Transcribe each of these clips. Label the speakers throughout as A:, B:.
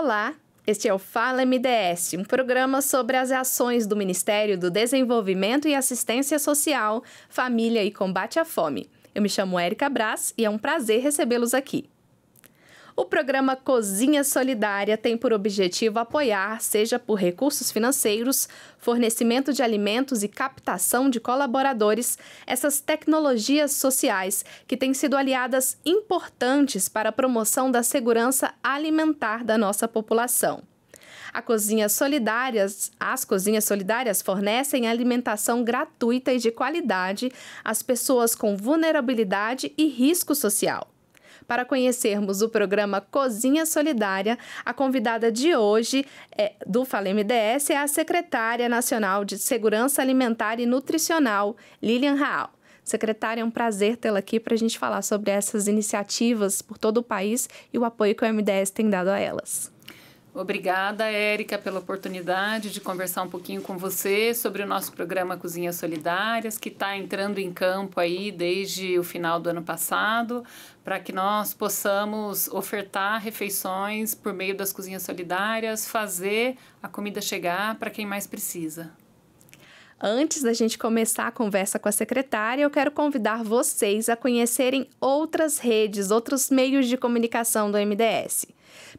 A: Olá, este é o Fala MDS, um programa sobre as ações do Ministério do Desenvolvimento e Assistência Social, Família e Combate à Fome. Eu me chamo Érica Brás e é um prazer recebê-los aqui. O programa Cozinha Solidária tem por objetivo apoiar, seja por recursos financeiros, fornecimento de alimentos e captação de colaboradores, essas tecnologias sociais que têm sido aliadas importantes para a promoção da segurança alimentar da nossa população. A cozinha solidárias, as cozinhas solidárias fornecem alimentação gratuita e de qualidade às pessoas com vulnerabilidade e risco social. Para conhecermos o programa Cozinha Solidária, a convidada de hoje é, do FALEMDS é a secretária nacional de Segurança Alimentar e Nutricional, Lilian Raal. Secretária, é um prazer tê-la aqui para a gente falar sobre essas iniciativas por todo o país e o apoio que o MDS tem dado a elas.
B: Obrigada, Érica, pela oportunidade de conversar um pouquinho com você sobre o nosso programa Cozinhas Solidárias, que está entrando em campo aí desde o final do ano passado, para que nós possamos ofertar refeições por meio das cozinhas solidárias, fazer a comida chegar para quem mais precisa.
A: Antes da gente começar a conversa com a secretária, eu quero convidar vocês a conhecerem outras redes, outros meios de comunicação do MDS.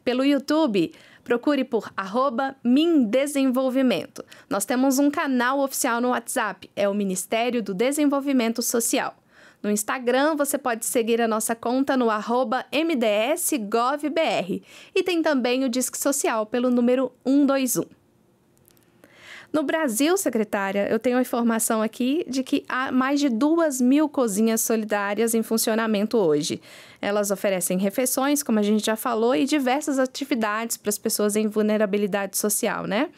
A: Pelo YouTube, procure por arroba Mindesenvolvimento. Nós temos um canal oficial no WhatsApp, é o Ministério do Desenvolvimento Social. No Instagram, você pode seguir a nossa conta no mdsgovbr e tem também o Disque Social pelo número 121. No Brasil, secretária, eu tenho a informação aqui de que há mais de duas mil cozinhas solidárias em funcionamento hoje. Elas oferecem refeições, como a gente já falou, e diversas atividades para as pessoas em vulnerabilidade social, né?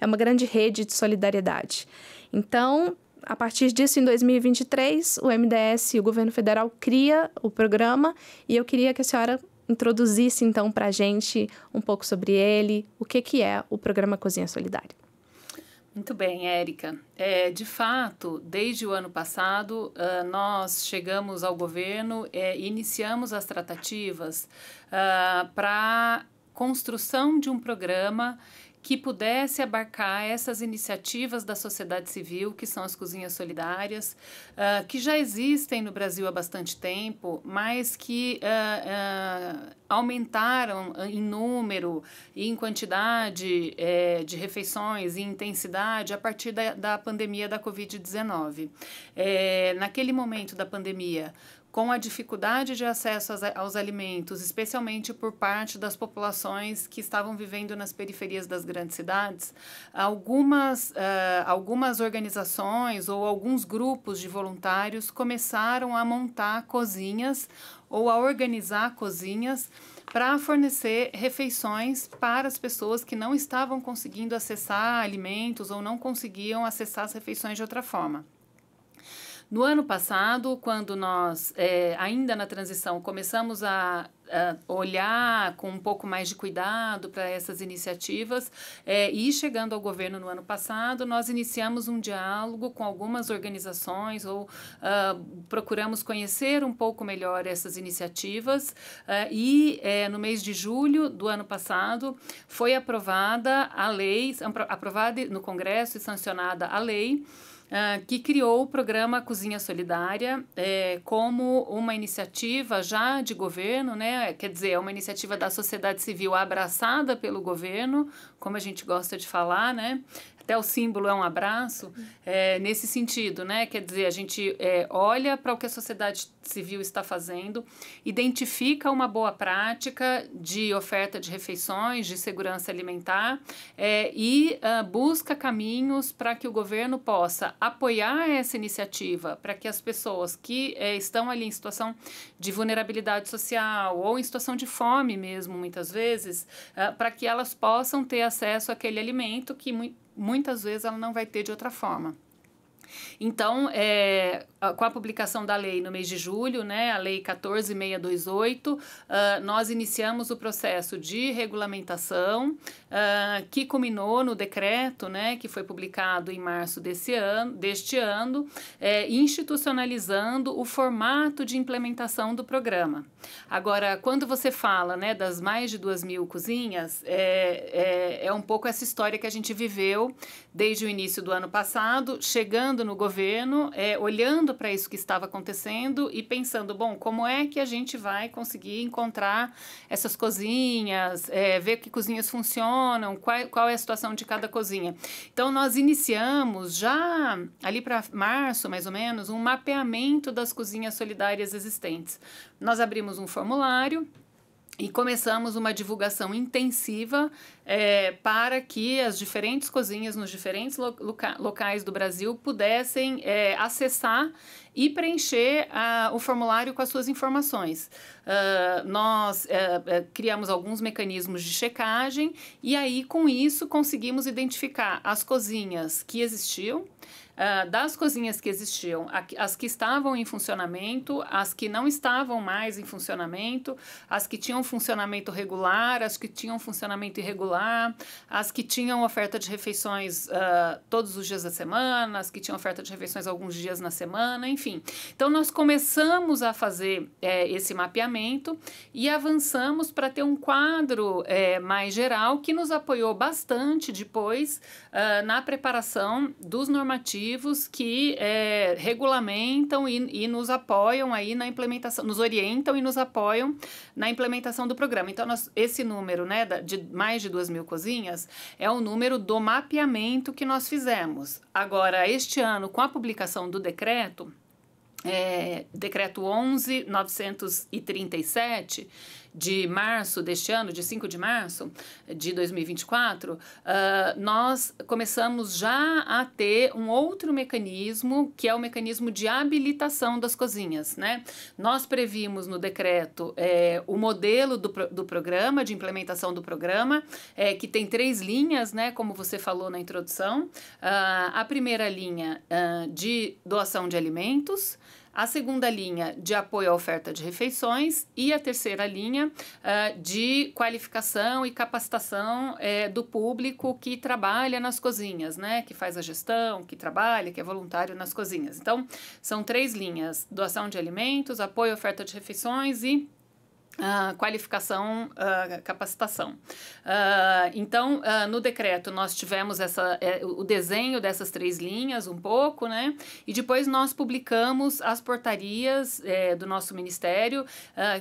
A: É uma grande rede de solidariedade. Então, a partir disso, em 2023, o MDS e o governo federal cria o programa e eu queria que a senhora introduzisse então para a gente um pouco sobre ele, o que, que é o programa Cozinha Solidária.
B: Muito bem, Érica. É, de fato, desde o ano passado, uh, nós chegamos ao governo e é, iniciamos as tratativas uh, ah, para construção de um programa que pudesse abarcar essas iniciativas da sociedade civil, que são as cozinhas solidárias, uh, que já existem no Brasil há bastante tempo, mas que uh, uh, aumentaram em número e em quantidade eh, de refeições e intensidade a partir da, da pandemia da Covid-19. Eh, naquele momento da pandemia, com a dificuldade de acesso aos alimentos, especialmente por parte das populações que estavam vivendo nas periferias das grandes cidades, algumas, uh, algumas organizações ou alguns grupos de voluntários começaram a montar cozinhas ou a organizar cozinhas para fornecer refeições para as pessoas que não estavam conseguindo acessar alimentos ou não conseguiam acessar as refeições de outra forma. No ano passado, quando nós, é, ainda na transição, começamos a, a, olhar com um pouco mais de cuidado para essas iniciativas, é, e chegando ao governo no ano passado, nós iniciamos um diálogo com algumas organizações ou uh, procuramos conhecer um pouco melhor essas iniciativas. Uh, e é, no mês de julho do ano passado, foi aprovada a lei, aprovada no Congresso e sancionada a lei. Ah, que criou o programa Cozinha Solidária é, como uma iniciativa já de governo, né? quer dizer, é uma iniciativa da sociedade civil abraçada pelo governo, como a gente gosta de falar, né? até o símbolo é um abraço, é, nesse sentido, né? Quer dizer, a gente é, olha para o que a sociedade civil está fazendo, identifica uma boa prática de oferta de refeições, de segurança alimentar é, e uh, busca caminhos para que o governo possa apoiar essa iniciativa para que as pessoas que é, estão ali em situação de vulnerabilidade social ou em situação de fome mesmo, muitas vezes, é, ah, para que elas possam ter acesso àquele alimento que mu muitas vezes ela não vai ter de outra forma. Então, é, com a publicação da lei no mês de julho, né, a Lei 14628, uh, ah, nós iniciamos o processo de regulamentação ah, que culminou no decreto, né, que foi publicado em março desse ano, deste ano, é, institucionalizando o formato de implementação do programa. Agora, quando você fala, né, das mais de duas mil cozinhas, é, é, é um pouco essa história que a gente viveu desde o início do ano passado, chegando no governo, é, olhando para isso que estava acontecendo e pensando, bom, como é que a gente vai conseguir encontrar essas cozinhas, é, ver que cozinhas funcionam funcionam, qual, qual é a situação de cada cozinha. Então, nós iniciamos já ali para março, mais ou menos, um mapeamento das cozinhas solidárias existentes. Nós abrimos um formulário e começamos uma divulgação intensiva é, para que as diferentes cozinhas nos diferentes loca locais do Brasil pudessem é, acessar e preencher o formulário com as suas informações. Uh, nós uh, criamos alguns mecanismos de checagem e aí, com isso, conseguimos identificar as cozinhas que existiam, Uh, das cozinhas que existiam, as que estavam em funcionamento, as que não estavam mais em funcionamento, as que tinham funcionamento regular, as que tinham funcionamento irregular lá, as que tinham oferta de refeições uh, todos os dias da semana, as que tinham oferta de refeições alguns dias na semana, enfim. Então, nós começamos a fazer é, esse mapeamento e avançamos para ter um quadro é, mais geral que nos apoiou bastante depois uh, na preparação dos normativos que é, regulamentam e, e nos apoiam aí na implementação, nos orientam e nos apoiam na implementação do programa. Então, nós, esse número né, de mais de duas mil cozinhas é o número do mapeamento que nós fizemos. Agora, este ano, com a publicação do decreto, é, decreto 11.937, de março deste ano, de 5 de março de 2024, uh, ah, nós começamos já a ter um outro mecanismo, que é o mecanismo de habilitação das cozinhas. Né? Nós previmos no decreto é, o modelo do, do programa, de implementação do programa, é, que tem três linhas, né, como você falou na introdução. Uh, a primeira linha uh, de doação de alimentos, a segunda linha de apoio à oferta de refeições e a terceira linha uh, de qualificação e capacitação é, do público que trabalha nas cozinhas, né? Que faz a gestão, que trabalha, que é voluntário nas cozinhas. Então, são três linhas: doação de alimentos, apoio à oferta de refeições e Uh, qualificação, uh, capacitação. Uh, então, no decreto, nós tivemos essa, é, o desenho dessas três linhas, um pouco, né? E depois nós publicamos as portarias é, do nosso ministério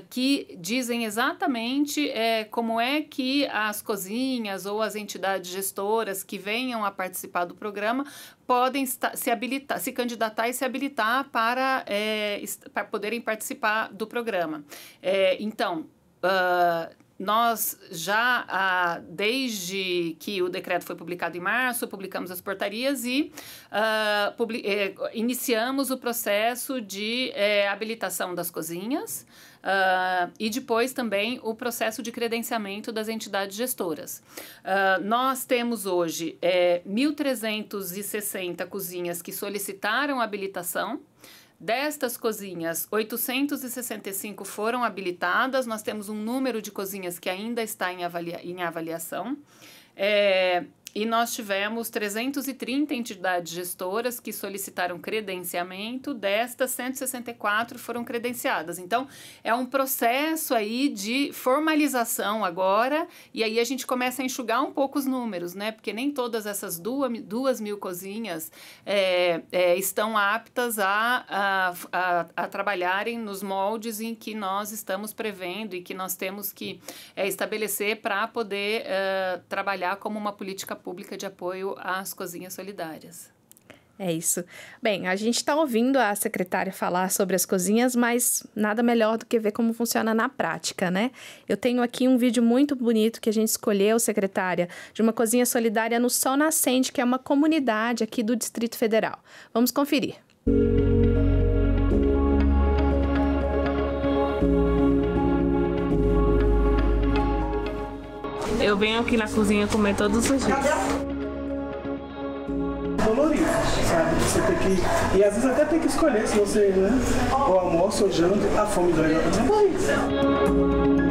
B: que dizem exatamente é, como é que as cozinhas ou as entidades gestoras que venham a participar do programa podem se habilitar, se candidatar e se habilitar para, é, para poderem participar do programa. É, então, uh, nós já, ah, desde que o decreto foi publicado em março, publicamos as portarias e ah, eh, iniciamos o processo de eh, habilitação das cozinhas ah, e depois também o processo de credenciamento das entidades gestoras. Ah, nós temos hoje eh, 1.360 cozinhas que solicitaram habilitação Destas cozinhas, 865 foram habilitadas. Nós temos um número de cozinhas que ainda está em, avalia em avaliação. É, e nós tivemos 330 entidades gestoras que solicitaram credenciamento, destas 164 foram credenciadas. Então, é um processo aí de formalização agora, e aí a gente começa a enxugar um pouco os números, né? Porque nem todas essas duas, duas mil cozinhas é, é, estão aptas a, a, a, a, trabalharem nos moldes em que nós estamos prevendo e que nós temos que é, estabelecer para poder eh, trabalhar como uma política pública pública de apoio às cozinhas solidárias.
A: É isso. Bem, a gente está ouvindo a secretária falar sobre as cozinhas, mas nada melhor do que ver como funciona na prática, né? Eu tenho aqui um vídeo muito bonito que a gente escolheu, secretária, de uma cozinha solidária no Sol Nascente, que é uma comunidade aqui do Distrito Federal. Vamos conferir. Música
B: eu venho aqui na cozinha comer todos os dias. Dolorido, sabe? Você tem que. E às vezes até tem que escolher se você, né? Ou almoço ou janta, a fome dói na cozinha.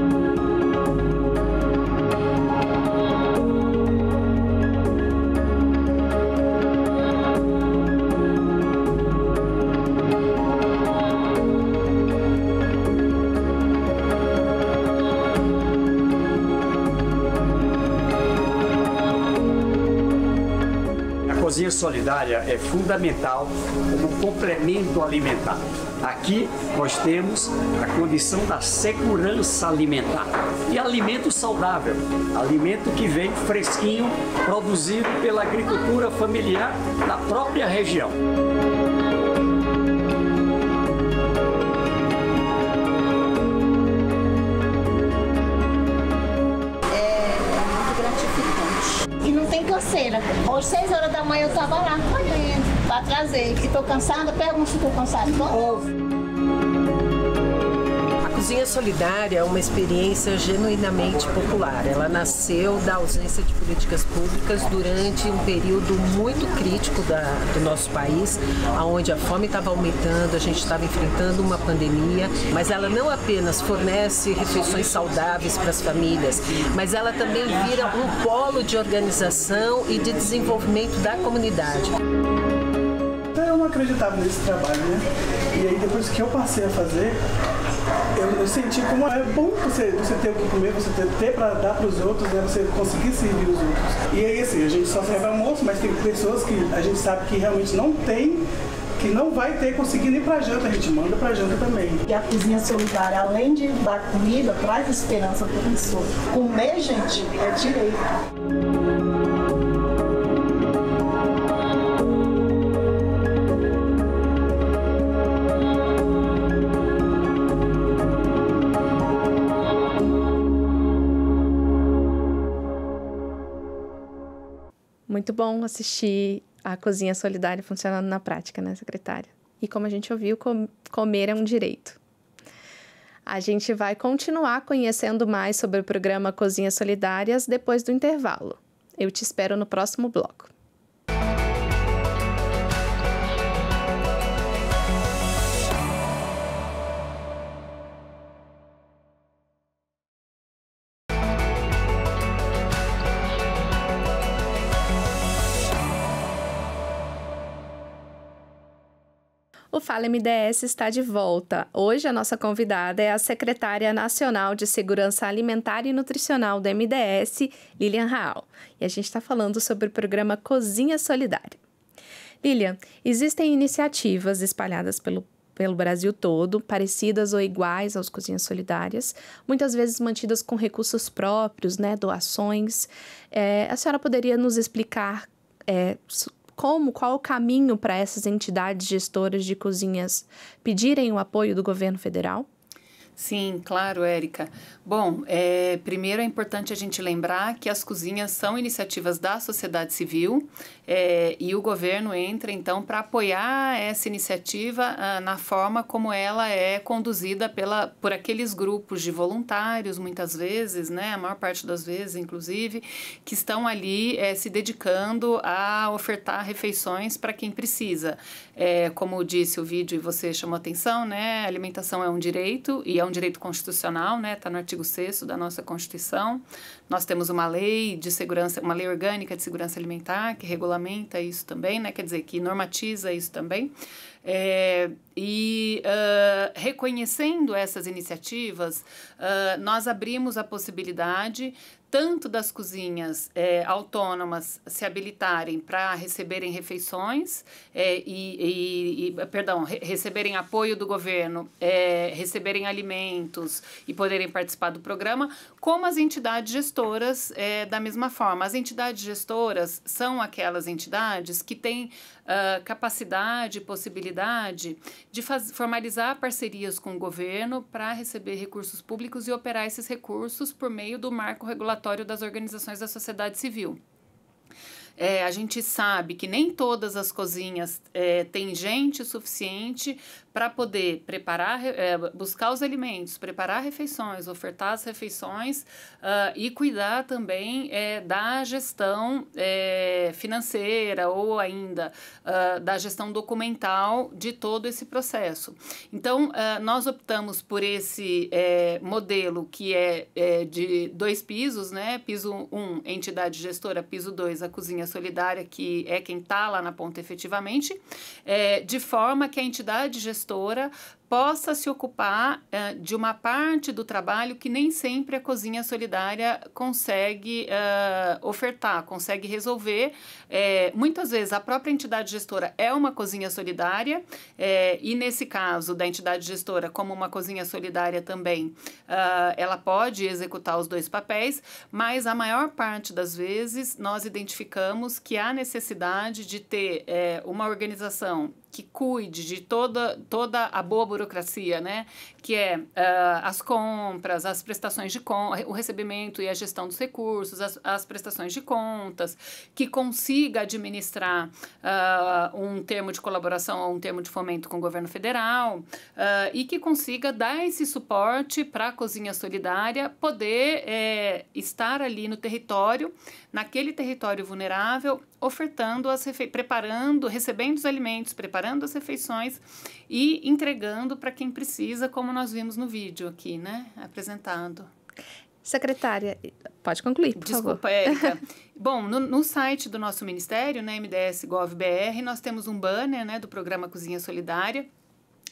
B: solidária é fundamental como complemento alimentar. Aqui nós temos a condição da segurança alimentar e alimento saudável, alimento que vem fresquinho, produzido pela agricultura familiar da própria região.
A: Hoje, seis horas da manhã eu estava lá para trazer. Estou cansada? pergunto se estou cansada. Bom, Cozinha Solidária é uma
B: experiência genuinamente popular. Ela nasceu da ausência de políticas públicas durante um período muito crítico da, do nosso país, onde a fome estava aumentando, a gente estava enfrentando uma pandemia, mas ela não apenas fornece refeições saudáveis para as famílias, mas ela também vira um polo de organização
A: e de desenvolvimento da comunidade então, eu não acreditava nesse trabalho,
B: né? E aí depois que eu passei a fazer, eu, eu, senti como é bom você, você ter o que comer, você ter, ter para dar para os outros, né? Você conseguir servir os outros. E aí, assim, a gente só serve almoço, mas tem pessoas que a gente sabe que realmente não tem que não vai ter conseguido nem para janta, a gente manda para janta também. E a cozinha solidária, além de dar comida, traz
A: esperança para a pessoa. Comer, gente, é direito. muito bom assistir a cozinha solidária funcionando na prática, né, secretária? E como a gente ouviu, com comer é um direito. A gente vai continuar conhecendo mais sobre o programa Cozinhas Solidárias depois do intervalo. Eu te espero no próximo bloco. Fala MDS está de volta. Hoje a nossa convidada é a secretária nacional de Segurança Alimentar e Nutricional do MDS, Lilian Raal. E a gente está falando sobre o programa Cozinha Solidária. Lilian, existem iniciativas espalhadas pelo pelo Brasil todo, parecidas ou iguais aos cozinhas solidárias, muitas vezes mantidas com recursos próprios, né, doações. É, a senhora poderia nos explicar é, como, qual o caminho para essas entidades gestoras de cozinhas pedirem o apoio do governo federal?
B: Sim, claro, Érica. Bom, é, primeiro é importante a gente lembrar que as cozinhas são iniciativas da sociedade civil é, e o governo entra então para apoiar essa iniciativa ah, na forma como ela é conduzida pela, por aqueles grupos de voluntários, muitas vezes, né, a maior parte das vezes, inclusive, que estão ali é, se dedicando a ofertar refeições para quem precisa. É, como disse o vídeo e você chamou atenção, né, alimentação é um direito e é é um direito constitucional, né? Está no artigo 6 da nossa Constituição. Nós temos uma lei de segurança, uma lei orgânica de segurança alimentar que regulamenta isso também, né? Quer dizer, que normatiza isso também. É, e uh, reconhecendo essas iniciativas, uh, nós abrimos a possibilidade tanto das cozinhas é, autônomas se habilitarem para receberem refeições é, e, e, e, perdão, re receberem apoio do governo, é, receberem alimentos e poderem participar do programa, como as entidades gestoras é, da mesma forma. As entidades gestoras são aquelas entidades que têm uh, capacidade, possibilidade de faz, formalizar parcerias com o governo para receber recursos públicos e operar esses recursos por meio do marco regulatório das organizações da sociedade civil. É, a gente sabe que nem todas as cozinhas é, têm gente suficiente para poder preparar, é, buscar os alimentos, preparar refeições, ofertar as refeições uh, e cuidar também é, da gestão é, financeira ou ainda uh, da gestão documental de todo esse processo. Então, uh, nós optamos por esse modelo que é, de dois pisos, né? Piso 1, um, entidade gestora, piso 2, a cozinha solidária, que é quem está lá na ponta efetivamente, de forma que a entidade gestora gestora possa se ocupar uh, de uma parte do trabalho que nem sempre a cozinha solidária consegue uh, ofertar, consegue resolver. É, muitas vezes a própria entidade gestora é uma cozinha solidária é, e nesse caso da entidade gestora como uma cozinha solidária também, uh, ela pode executar os dois papéis, mas a maior parte das vezes nós identificamos que há necessidade de ter é, uma organização que cuide de toda, toda a boa burocracia, né? que é uh, as compras, as prestações de o recebimento e a gestão dos recursos, as, as prestações de contas, que consiga administrar uh, um termo de colaboração ou um termo de fomento com o governo federal uh, e que consiga dar esse suporte para a cozinha solidária poder é, estar ali no território, naquele território vulnerável, ofertando as preparando, recebendo os alimentos, preparando as refeições e entregando para quem precisa, como nós vimos no vídeo aqui, né, apresentado.
A: Secretária, pode concluir, por Desculpa, favor.
B: Érica. Bom, no, no, site do nosso ministério, né, MDS.gov.br, nós temos um banner né, do programa Cozinha Solidária,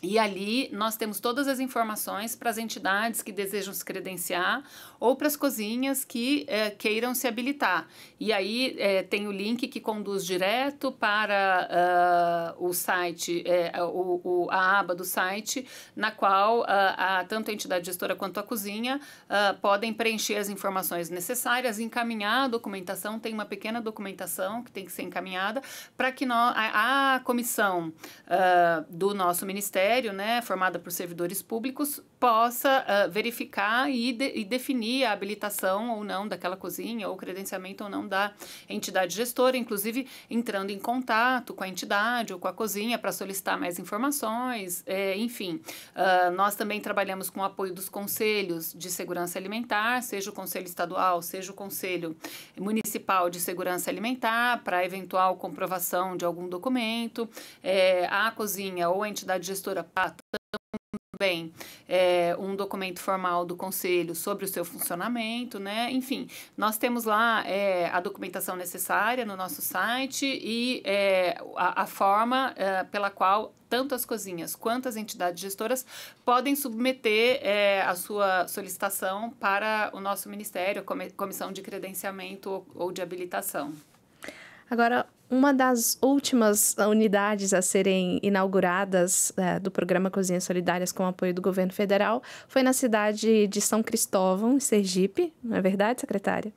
B: e ali nós temos todas as informações para as entidades que desejam se credenciar ou para as cozinhas que é, queiram se habilitar. E aí é, tem o link que conduz direto para uh, o site, é, o, o, a aba do site, na qual uh, a, tanto a entidade gestora quanto a cozinha uh, podem preencher as informações necessárias, encaminhar a documentação. Tem uma pequena documentação que tem que ser encaminhada para que nós, a, a comissão do nosso ministério né, formada por servidores públicos, possa uh, verificar e, de, e, definir a habilitação ou não daquela cozinha, ou credenciamento ou não da entidade gestora, inclusive entrando em contato com a entidade ou com a cozinha para solicitar mais informações, é, enfim. Uh, nós também trabalhamos com o apoio dos conselhos de segurança alimentar, seja o conselho estadual, seja o conselho municipal de segurança alimentar, para eventual comprovação de algum documento. É, a cozinha ou a entidade gestora também é, eh, um documento formal do Conselho sobre o seu funcionamento, né? Enfim, nós temos lá é, a documentação necessária no nosso site e é, a, a, forma pela qual tanto as cozinhas quanto as entidades gestoras podem submeter a sua solicitação para o nosso Ministério, Comissão de Credenciamento ou de Habilitação.
A: Agora, uma das últimas unidades a serem inauguradas é, do programa Cozinhas Solidárias com apoio do governo federal foi na cidade de São Cristóvão, Sergipe, não é verdade, secretária?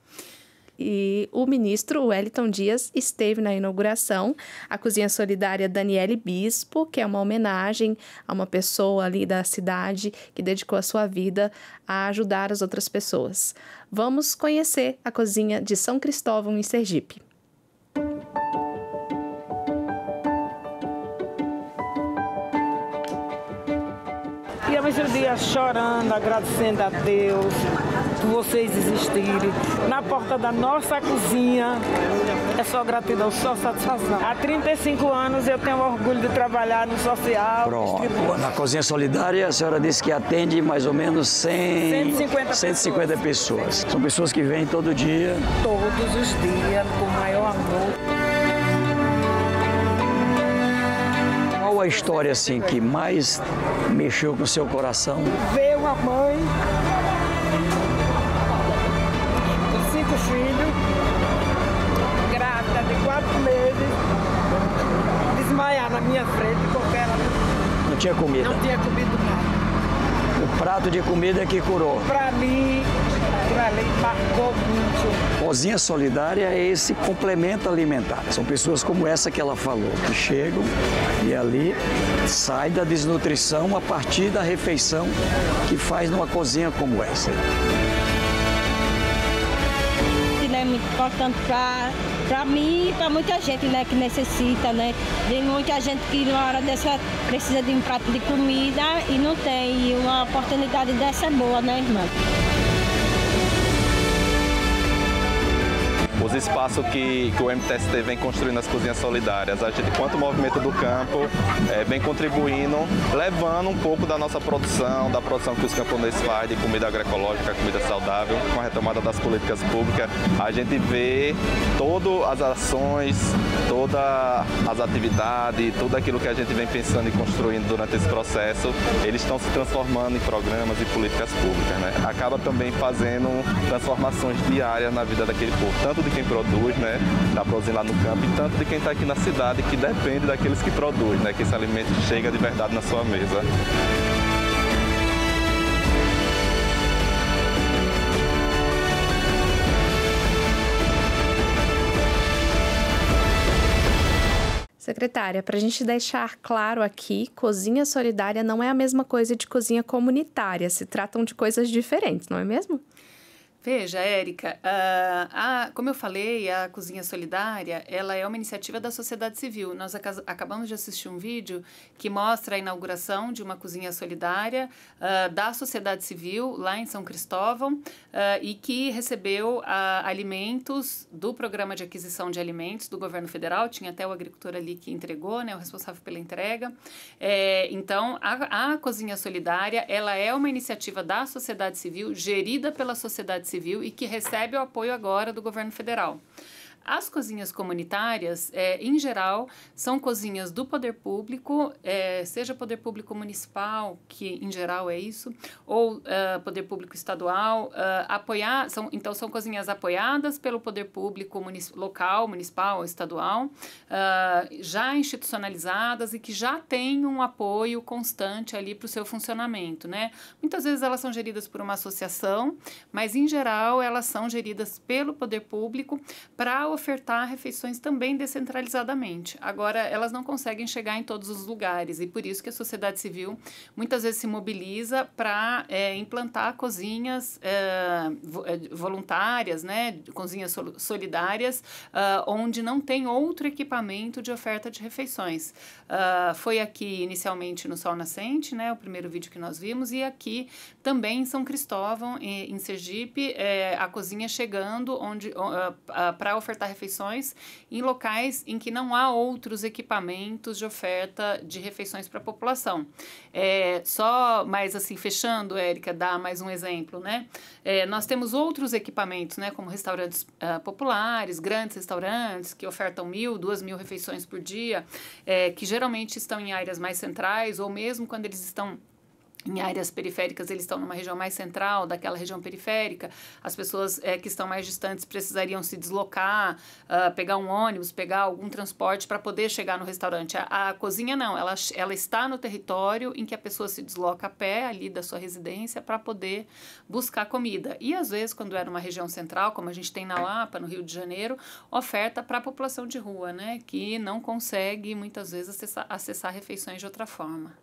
A: E o ministro Wellington Dias esteve na inauguração. A Cozinha Solidária Daniele Bispo, que é uma homenagem a uma pessoa ali da cidade que dedicou a sua vida a ajudar as outras pessoas. Vamos conhecer a cozinha de São Cristóvão, em Sergipe.
B: mais o dia chorando, agradecendo a Deus por vocês existirem. Na porta da nossa cozinha é só gratidão, só satisfação. Há 35 anos eu tenho orgulho de trabalhar no social. Pronto. Na Cozinha Solidária, a senhora disse que atende mais ou menos 100, 150, 150 pessoas. pessoas. São pessoas que vêm todo dia? Todos os dias, com maior Qual a história assim que mais mexeu com o seu coração? Ver uma mãe com cinco filhos, grávida de quatro meses, desmaiar na minha frente porque ela não tinha comida. Não tinha comido O prato de comida é que curou. Para mim, ali marcou muito. Cozinha Solidária é esse complemento alimentar. São pessoas como essa que ela falou, que chegam e ali sai da desnutrição a partir da refeição que faz numa cozinha como essa.
A: É muito importante para para mim e para muita gente né, que necessita, né? Tem muita gente que na hora dessa precisa de um prato de comida e não tem. E uma oportunidade dessa é boa, né, irmã? os espaços que, que o MTST vem construindo nas cozinhas solidárias. A gente, quanto o movimento do campo, é, vem contribuindo, levando um pouco da nossa produção, da produção que os camponeses fazem de comida agroecológica, comida saudável, com a retomada das políticas públicas. A gente vê todas as ações, todas as atividades, tudo aquilo que a gente vem pensando e construindo durante esse processo, eles estão se transformando em programas e políticas públicas. Né? Acaba também fazendo transformações diárias na vida daquele povo, tanto de quem produz, né, está produzindo lá no campo, e tanto de quem está aqui na cidade, que depende daqueles que produzem, né, que esse alimento chega de verdade na sua mesa. Secretária, para a gente deixar claro aqui, cozinha solidária não é a mesma coisa de cozinha comunitária, se tratam de coisas diferentes, não é mesmo?
B: Veja, Érica, a, ah, a, como eu falei, a Cozinha Solidária, ela é uma iniciativa da sociedade civil. Nós acabamos de assistir um vídeo que mostra a inauguração de uma cozinha solidária uh, da sociedade civil lá em São Cristóvão uh, e que recebeu uh, alimentos do programa de aquisição de alimentos do governo federal. Tinha até o agricultor ali que entregou, né, o responsável pela entrega. É, então, a, a Cozinha Solidária, ela é uma iniciativa da sociedade civil, gerida pela sociedade civil Civil e que recebe o apoio agora do governo federal. As cozinhas comunitárias, é, em geral, são cozinhas do poder público, é, seja poder público municipal, que em geral é isso, ou uh, poder público estadual, uh, apoiar, são, então são cozinhas apoiadas pelo poder público munic local, municipal, estadual, uh, já institucionalizadas e que já têm um apoio constante ali para o seu funcionamento, né? Muitas vezes elas são geridas por uma associação, mas em geral elas são geridas pelo poder público para ofertar refeições também descentralizadamente. Agora, elas não conseguem chegar em todos os lugares e por isso que a sociedade civil muitas vezes se mobiliza para é, implantar cozinhas é, é voluntárias, né, cozinhas solidárias, ah, onde não tem outro equipamento de oferta de refeições. Ah, foi aqui inicialmente no Sol Nascente, né, o primeiro vídeo que nós vimos, e aqui também em São Cristóvão, em, Sergipe, é, a cozinha chegando onde para ofertar ofertar refeições em locais em que não há outros equipamentos de oferta de refeições para a população. É, só mais assim, fechando, Érica, dá mais um exemplo, né? É, nós temos outros equipamentos, né, como restaurantes uh, populares, grandes restaurantes que ofertam mil, duas mil refeições por dia, é, que geralmente estão em áreas mais centrais ou mesmo quando eles estão em áreas periféricas eles estão numa região mais central daquela região periférica as pessoas é, que estão mais distantes precisariam se deslocar uh, pegar um ônibus pegar algum transporte para poder chegar no restaurante a, a, cozinha não ela, ela está no território em que a pessoa se desloca a pé ali da sua residência para poder buscar comida e às vezes quando era é uma região central como a gente tem na Lapa no Rio de Janeiro oferta para a população de rua né que não consegue muitas vezes acessar, acessar refeições de outra forma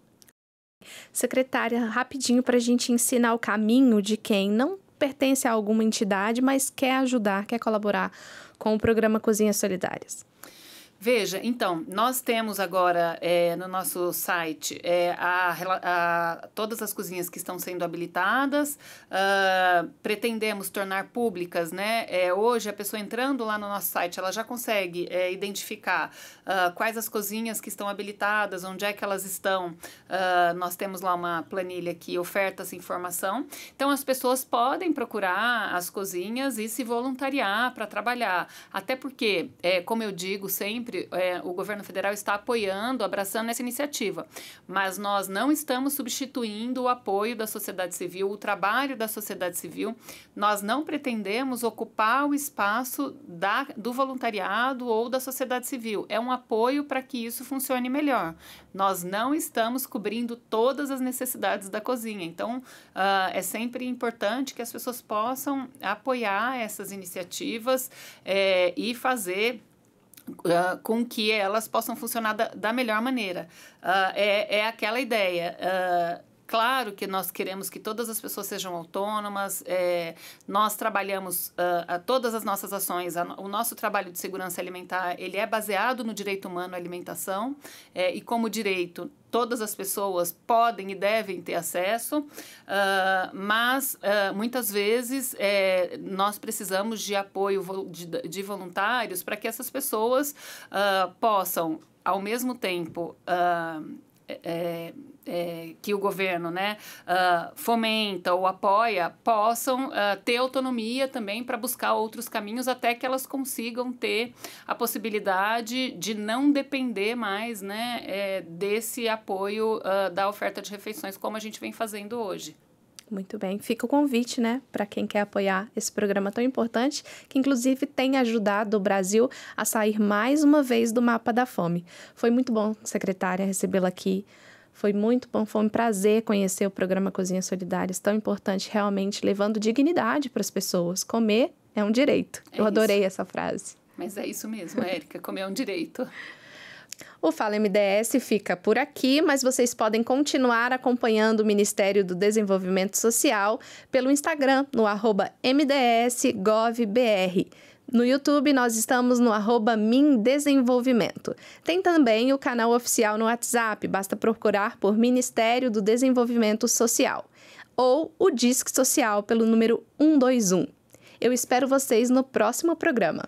A: Secretária, rapidinho para a gente ensinar o caminho de quem não pertence a alguma entidade, mas quer ajudar, quer colaborar com o programa Cozinhas Solidárias.
B: Veja, então, nós temos agora é, no nosso site é, a, a, todas as cozinhas que estão sendo habilitadas, uh, pretendemos tornar públicas, né? É, hoje, a pessoa entrando lá no nosso site, ela já consegue é, identificar uh, quais as cozinhas que estão habilitadas, onde é que elas estão. Uh, nós temos lá uma planilha que oferta essa informação. Então, as pessoas podem procurar as cozinhas e se voluntariar para trabalhar. Até porque, é, como eu digo sempre, sempre, é, o governo federal está apoiando, abraçando essa iniciativa, mas nós não estamos substituindo o apoio da sociedade civil, o trabalho da sociedade civil. Nós não pretendemos ocupar o espaço da, do voluntariado ou da sociedade civil. É um apoio para que isso funcione melhor. Nós não estamos cobrindo todas as necessidades da cozinha. Então, uh, é sempre importante que as pessoas possam apoiar essas iniciativas é, e fazer Uh, com que elas possam funcionar da, da melhor maneira. Uh, é, é aquela ideia. Uh, Claro que nós queremos que todas as pessoas sejam autônomas, é, nós trabalhamos uh, todas as nossas ações, a, o nosso trabalho de segurança alimentar, ele é baseado no direito humano à alimentação é, e como direito todas as pessoas podem e devem ter acesso, uh, mas uh, muitas vezes é, nós precisamos de apoio de, de voluntários para que essas pessoas possam, ao mesmo tempo, é, é, que o governo né, uh, fomenta ou apoia possam uh, ter autonomia também para buscar outros caminhos até que elas consigam ter a possibilidade de não depender mais né, é, desse apoio uh, da oferta de refeições como a gente vem fazendo hoje.
A: Muito bem, fica o convite, né, para quem quer apoiar esse programa tão importante, que inclusive tem ajudado o Brasil a sair mais uma vez do mapa da fome. Foi muito bom, secretária, recebê-la aqui. Foi muito bom, foi um prazer conhecer o programa Cozinha Solidárias, tão importante, realmente levando dignidade para as pessoas. Comer é um direito. É Eu adorei isso. essa frase.
B: Mas é isso mesmo, Érica, comer é um direito.
A: O Fala MDS fica por aqui, mas vocês podem continuar acompanhando o Ministério do Desenvolvimento Social pelo Instagram, no mdsgovbr. No YouTube, nós estamos no arroba MinDesenvolvimento. Tem também o canal oficial no WhatsApp, basta procurar por Ministério do Desenvolvimento Social. Ou o Disque Social pelo número 121. Eu espero vocês no próximo programa.